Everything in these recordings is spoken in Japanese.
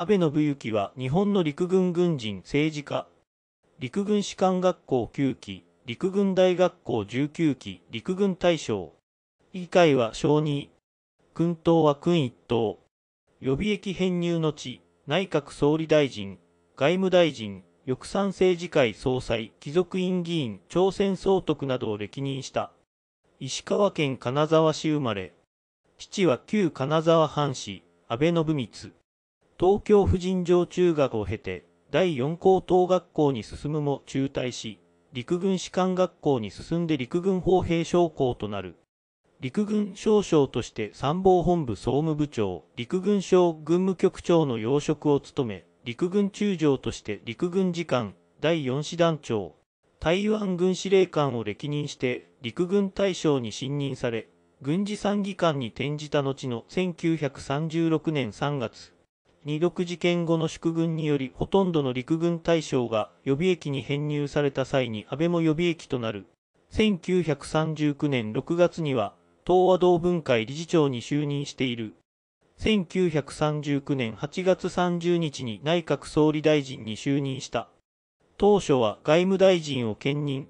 安倍信行は日本の陸軍軍人政治家、陸軍士官学校9期、陸軍大学校19期、陸軍大将、議会は小2、軍党は軍一等、予備役編入の地、内閣総理大臣、外務大臣、翼賛政治会総裁、貴族院議員、朝鮮総督などを歴任した。石川県金沢市生まれ。父は旧金沢藩士、安倍信光。東京婦人上中学を経て、第4高等学校に進むも中退し、陸軍士官学校に進んで陸軍砲兵将校となる。陸軍少将として参謀本部総務部長、陸軍省軍務局長の要職を務め、陸軍中将として陸軍次官、第4師団長、台湾軍司令官を歴任して陸軍大将に信任され、軍事参議官に転じた後の1936年3月、二独事件後の祝軍によりほとんどの陸軍大将が予備役に編入された際に安倍も予備役となる。1939年6月には東和同文会理事長に就任している。1939年8月30日に内閣総理大臣に就任した。当初は外務大臣を兼任。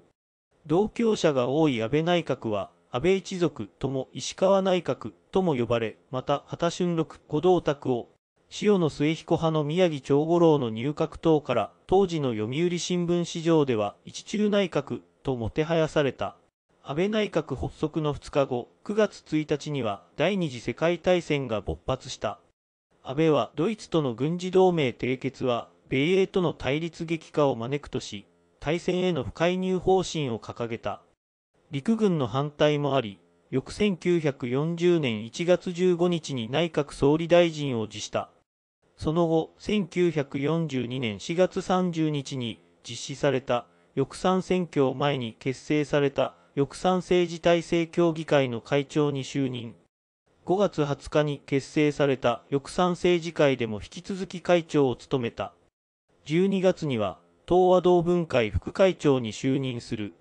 同郷者が多い安倍内閣は、安倍一族とも石川内閣とも呼ばれ、また畑春六、小道卓を、塩野末彦派の宮城長五郎の入閣等から、当時の読売新聞市場では、一中内閣ともてはやされた。安倍内閣発足の2日後、9月1日には第二次世界大戦が勃発した。安倍はドイツとの軍事同盟締結は、米英との対立激化を招くとし、対戦への不介入方針を掲げた。陸軍の反対もあり、翌1940年1月15日に内閣総理大臣を辞した。その後、1942年4月30日に実施された翼賛選挙を前に結成された翼賛政治体制協議会の会長に就任。5月20日に結成された翼賛政治会でも引き続き会長を務めた。12月には東和同文会副会長に就任する。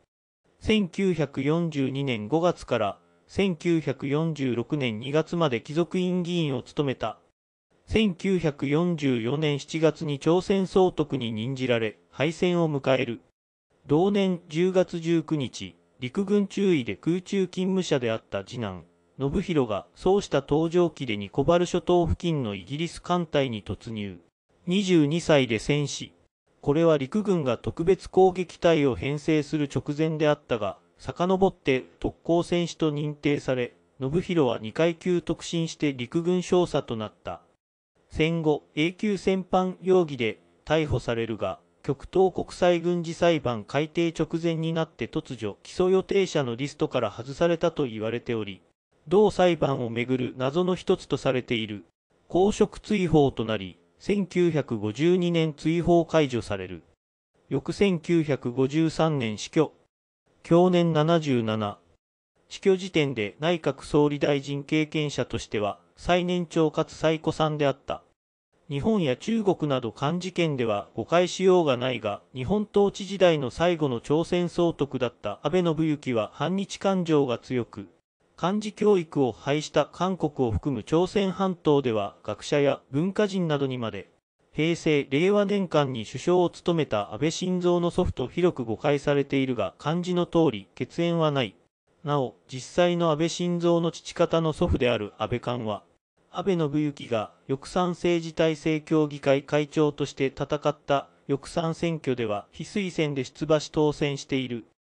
1942年5月から1946年2月まで貴族院議員を務めた。1944年7月に朝鮮総督に任じられ、敗戦を迎える。同年10月19日、陸軍中尉で空中勤務者であった次男、信弘が、そうした搭乗機でニコバル諸島付近のイギリス艦隊に突入。22歳で戦死。これは陸軍が特別攻撃隊を編成する直前であったが、遡って特攻戦士と認定され、信弘は2階級特進して陸軍少佐となった。戦後永久戦犯容疑で逮捕されるが、極東国際軍事裁判改定直前になって突如、起訴予定者のリストから外されたと言われており、同裁判をめぐる謎の一つとされている、公職追放となり、1952年追放解除される。翌1953年死去。去年77。死去時点で内閣総理大臣経験者としては、最年長かつ最古参であった。日本や中国など漢字圏では誤解しようがないが、日本統治時代の最後の朝鮮総督だった安倍信行は反日感情が強く、漢字教育を廃した韓国を含む朝鮮半島では学者や文化人などにまで、平成・令和年間に首相を務めた安倍晋三の祖父と広く誤解されているが漢字の通り血縁はない。なお、実際の安倍晋三の父方の祖父である安倍官は、安倍信之が翼賛政治体制協議会会長として戦った翼賛選挙では非推薦で出馬し当選している。